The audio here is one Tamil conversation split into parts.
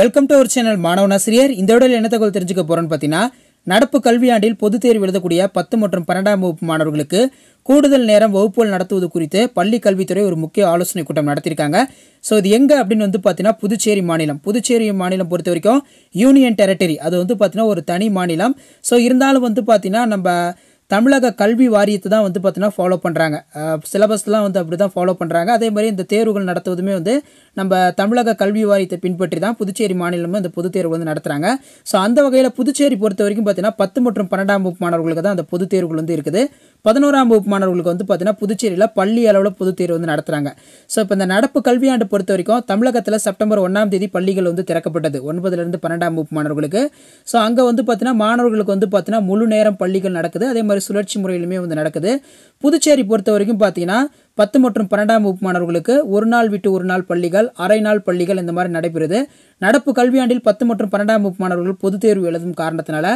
வெல்கம் டு அவர் சேனல் மாணவனாசிரியர் இந்த உடல் என்ன தகவல் தெரிஞ்சுக்க போகிறோன்னு பார்த்தீங்கன்னா நடப்பு கல்வியாண்டில் பொதுத் தேர்வு எழுதக்கூடிய பத்து மற்றும் பன்னெண்டாம் வகுப்பு மாணவர்களுக்கு கூடுதல் நேரம் வகுப்புகள் நடத்துவது குறித்து பள்ளி கல்வித்துறை ஒரு முக்கிய ஆலோசனை கூட்டம் நடத்தியிருக்காங்க ஸோ இது எங்கே அப்படின்னு வந்து பார்த்தீங்கன்னா புதுச்சேரி மாநிலம் புதுச்சேரி மாநிலம் பொறுத்த வரைக்கும் யூனியன் டெரிட்டரி அது வந்து பார்த்தீங்கன்னா ஒரு தனி மாநிலம் ஸோ இருந்தாலும் வந்து பார்த்தீங்கன்னா நம்ம தமிழக கல்வி வாரியத்தை தான் வந்து பார்த்தீங்கன்னா ஃபாலோ பண்ணுறாங்க சிலபஸ்லாம் வந்து அப்படி தான் ஃபாலோ பண்ணுறாங்க அதே மாதிரி இந்த தேர்வுகள் நடத்துவதுமே வந்து நம்ம தமிழக கல்வி வாரியத்தை பின்பற்றி தான் புதுச்சேரி மாநிலமும் இந்த பொது தேர்வு வந்து நடத்துகிறாங்க ஸோ அந்த வகையில் புதுச்சேரி பொறுத்த வரைக்கும் பார்த்தீங்கன்னா பத்து மற்றும் பன்னெண்டாம் வகுப்பு மாணவர்களுக்கு தான் அந்த பொது தேர்வுகள் வந்து இருக்குது பதினோராம் வகுப்பு மாணவர்களுக்கு வந்து பார்த்தீங்கன்னா புதுச்சேரியில் பள்ளி அளவில் பொது தேர்வு வந்து நடத்துகிறாங்க ஸோ இப்போ இந்த நடப்பு கல்வியாண்டு பொறுத்த வரைக்கும் தமிழகத்தில் செப்டம்பர் ஒன்றாம் தேதி பள்ளிகள் வந்து திறக்கப்பட்டது ஒன்பதுலேருந்து பன்னெண்டாம் வகுப்பு மாணவர்களுக்கு ஸோ அங்கே வந்து பார்த்தீங்கன்னா மாணவர்களுக்கு வந்து பார்த்தீங்கன்னா முழு நேரம் பள்ளிகள் நடக்குது அதே மாதிரி சுழற்சி முறையிலுமே வந்து நடக்குது புதுச்சேரி பொறுத்த வரைக்கும் பார்த்தீங்கன்னா பத்து மற்றும் பன்னெண்டாம் வகுப்பு மாணவர்களுக்கு ஒரு நாள் விட்டு ஒரு நாள் பள்ளிகள் அரை நாள் பள்ளிகள் இந்த மாதிரி நடைபெறுது நடப்பு கல்வியாண்டில் பத்து மற்றும் பன்னெண்டாம் வகுப்பு மாணவர்கள் பொதுத் தேர்வு எழுதும் காரணத்தினால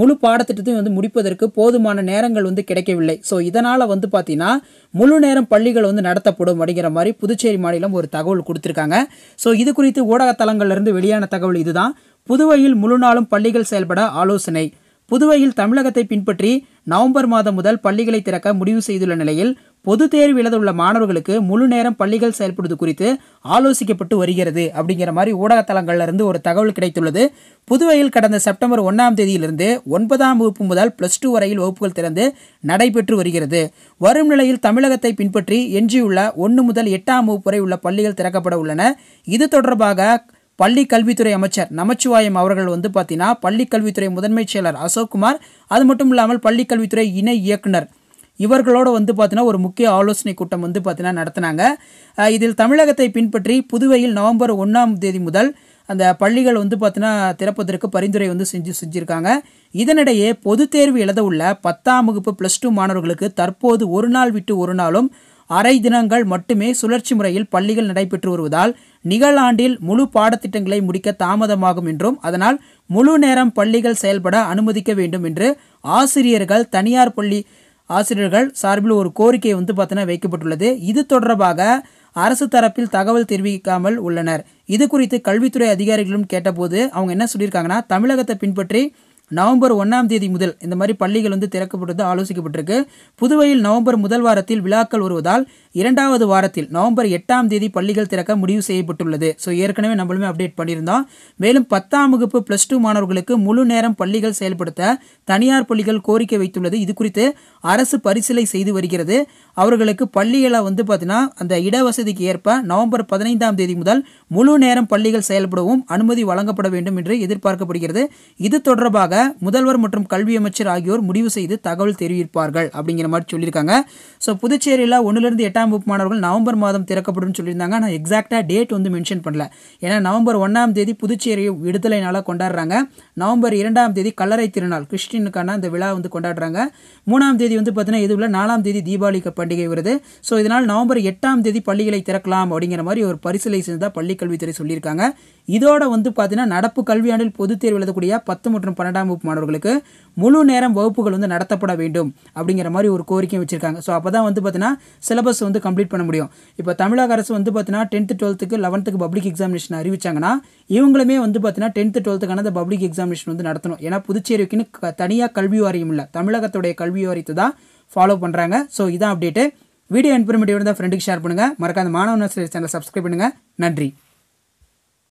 முழு பாடத்திட்டத்தையும் வந்து முடிப்பதற்கு போதுமான நேரங்கள் வந்து கிடைக்கவில்லை ஸோ இதனால் வந்து பார்த்தீங்கன்னா முழு நேரம் பள்ளிகள் வந்து நடத்தப்படும் அப்படிங்கிற மாதிரி புதுச்சேரி மாநிலம் ஒரு தகவல் கொடுத்துருக்காங்க ஸோ இது குறித்து ஊடக தளங்கள்லேருந்து வெளியான தகவல் இதுதான் புதுவையில் முழு நாளும் பள்ளிகள் செயல்பட ஆலோசனை புதுவையில் தமிழகத்தை பின்பற்றி நவம்பர் மாதம் முதல் பள்ளிகளை திறக்க முடிவு செய்துள்ள நிலையில் பொது தேர்வு எழுதவுள்ள மாணவர்களுக்கு முழு நேரம் பள்ளிகள் செயல்படுவது குறித்து ஆலோசிக்கப்பட்டு வருகிறது அப்படிங்கிற மாதிரி ஊடகத்தலங்கள்லேருந்து ஒரு தகவல் கிடைத்துள்ளது புதுவையில் கடந்த செப்டம்பர் ஒன்றாம் தேதியிலிருந்து ஒன்பதாம் வகுப்பு முதல் ப்ளஸ் டூ வரையில் வகுப்புகள் திறந்து நடைபெற்று வருகிறது வரும் நிலையில் தமிழகத்தை பின்பற்றி எஞ்சியுள்ள ஒன்று முதல் எட்டாம் வகுப்பு வரை உள்ள பள்ளிகள் திறக்கப்பட உள்ளன இது தொடர்பாக பள்ளி கல்வித்துறை அமைச்சர் நமச்சிவாயம் அவர்கள் வந்து பார்த்தீங்கன்னா பள்ளி கல்வித்துறை முதன்மைச் செயலர் அசோக்குமார் அது மட்டும் இல்லாமல் பள்ளி கல்வித்துறை இணை இயக்குனர் இவர்களோட வந்து பார்த்தீங்கன்னா ஒரு முக்கிய ஆலோசனை கூட்டம் வந்து பார்த்தீங்கன்னா நடத்தினாங்க இதில் தமிழகத்தை பின்பற்றி புதுவையில் நவம்பர் ஒன்றாம் தேதி முதல் அந்த பள்ளிகள் வந்து பார்த்தீங்கன்னா திறப்பதற்கு பரிந்துரை வந்து செஞ்சு செஞ்சுருக்காங்க இதனிடையே பொது தேர்வு எழுத உள்ள பத்தாம் வகுப்பு ப்ளஸ் டூ மாணவர்களுக்கு தற்போது ஒரு நாள் விட்டு ஒரு நாளும் அரை தினங்கள் மட்டுமே சுழற்சி முறையில் பள்ளிகள் நடைபெற்று வருவதால் நிகழாண்டில் முழு பாடத்திட்டங்களை முடிக்க தாமதமாகும் என்றும் அதனால் முழு நேரம் பள்ளிகள் செயல்பட அனுமதிக்க வேண்டும் என்று ஆசிரியர்கள் தனியார் பள்ளி ஆசிரியர்கள் சார்பில் ஒரு கோரிக்கை வந்து பார்த்தீங்கன்னா வைக்கப்பட்டுள்ளது இது தொடர்பாக அரசு தரப்பில் தகவல் தெரிவிக்காமல் உள்ளனர் இது குறித்து கல்வித்துறை அதிகாரிகளும் கேட்டபோது அவங்க என்ன சொல்லியிருக்காங்கன்னா தமிழகத்தை பின்பற்றி நவம்பர் ஒன்றாம் தேதி முதல் இந்த மாதிரி பள்ளிகள் வந்து திறக்கப்பட்டது ஆலோசிக்கப்பட்டிருக்கு புதுவையில் நவம்பர் முதல் வாரத்தில் விழாக்கள் வருவதால் இரண்டாவது வாரத்தில் நவம்பர் எட்டாம் தேதி பள்ளிகள் திறக்க முடிவு செய்யப்பட்டுள்ளது ஸோ ஏற்கனவே நம்மளுமே அப்டேட் பண்ணியிருந்தோம் மேலும் பத்தாம் வகுப்பு ப்ளஸ் டூ மாணவர்களுக்கு முழு நேரம் பள்ளிகள் செயல்படுத்த தனியார் பள்ளிகள் கோரிக்கை வைத்துள்ளது இது குறித்து அரசு பரிசீலை செய்து வருகிறது அவர்களுக்கு பள்ளிகளை வந்து பார்த்தீங்கன்னா அந்த இடவசதிக்கு ஏற்ப நவம்பர் பதினைந்தாம் தேதி முதல் முழு நேரம் பள்ளிகள் செயல்படவும் அனுமதி வழங்கப்பட வேண்டும் என்று எதிர்பார்க்கப்படுகிறது இது தொடர்பாக முதல்வர் மற்றும் கல்வி அமைச்சர் ஆகியோர் முடிவு செய்து தகவல் தெரிவிப்பார்கள் அப்படிங்கிற மாதிரி சொல்லியிருக்காங்க ஸோ புதுச்சேரியில் ஒன்றுலேருந்து எட்டாம் வகுப்பு மாணவர்கள் நவம்பர் மாதம் திறக்கப்படும் சொல்லியிருந்தாங்க ஆனால் எக்ஸாக்டாக டேட் வந்து மென்ஷன் பண்ணல ஏன்னா நவம்பர் ஒன்றாம் தேதி புதுச்சேரி விடுதலை நாளாக கொண்டாடுறாங்க நவம்பர் இரண்டாம் தேதி கல்லறை திருநாள் கிறிஸ்டினுக்கான அந்த விழா வந்து கொண்டாடுறாங்க மூணாம் தேதி வந்து பார்த்தீங்கன்னா இது உள்ள நாலாம் தேதி தீபாவளிக்கு பண்டிகை வருது ஸோ இதனால் நவம்பர் எட்டாம் தேதி பள்ளிகளை திறக்கலாம் அப்படிங்கிற மாதிரி ஒரு பரிசீலை செஞ்சதாக பள்ளிக்கல்வித்துறை சொல்லியிருக்காங்க இதோட வந்து பார்த்தீங்கன்னா நடப்பு கல்வியாண்டில் பொதுத் தேர்வு எழுதக்கூடிய பத்து மற்றும் பன்னெண்டாம் வகுப்பு மாணவர்களுக்கு முழு நேரம் வகுப்புகள் வந்து நடத்தப்பட வேண்டும் அப்படிங்கிற மாதிரி ஒரு கோரிக்கை வச்சுருக்காங்க ஸோ அப்போ தான் வந்து பார்த்தீங்கன்னா சிலபஸ் வந்து கம்ப்ளீட் பண்ண முடியும் இப்போ தமிழக அரசு வந்து பார்த்தீங்கன்னா டென்த்து டுவெல்த்துக்கு லெவன்த்துக்கு பப்ளிக் எக்ஸாமினேஷன் அறிவிச்சாங்கன்னா இவங்களுமே வந்து பார்த்தீங்கன்னா டென்த்து டுவெல்த்துக்கான அந்த பப்ளிக் எக்ஸாமினேஷன் வந்து நடத்தணும் ஏன்னா புதுச்சேரிக்குன்னு தனியாக கல்வி வாரியம் இல்லை தமிழகத்துடைய கல்வி வாரியத்தை தான் ஃபாலோ பண்ணுறாங்க ஸோ இதான் அப்டேட்டு வீடியோ இன்ஃபர்மேட்டிவ் இருந்தால் ஃப்ரெண்டுக்கு ஷேர் பண்ணுங்கள் மறக்காத மாணவ நர்சரி சேனல் சப்ஸ்கிரைப் பண்ணுங்கள் நன்றி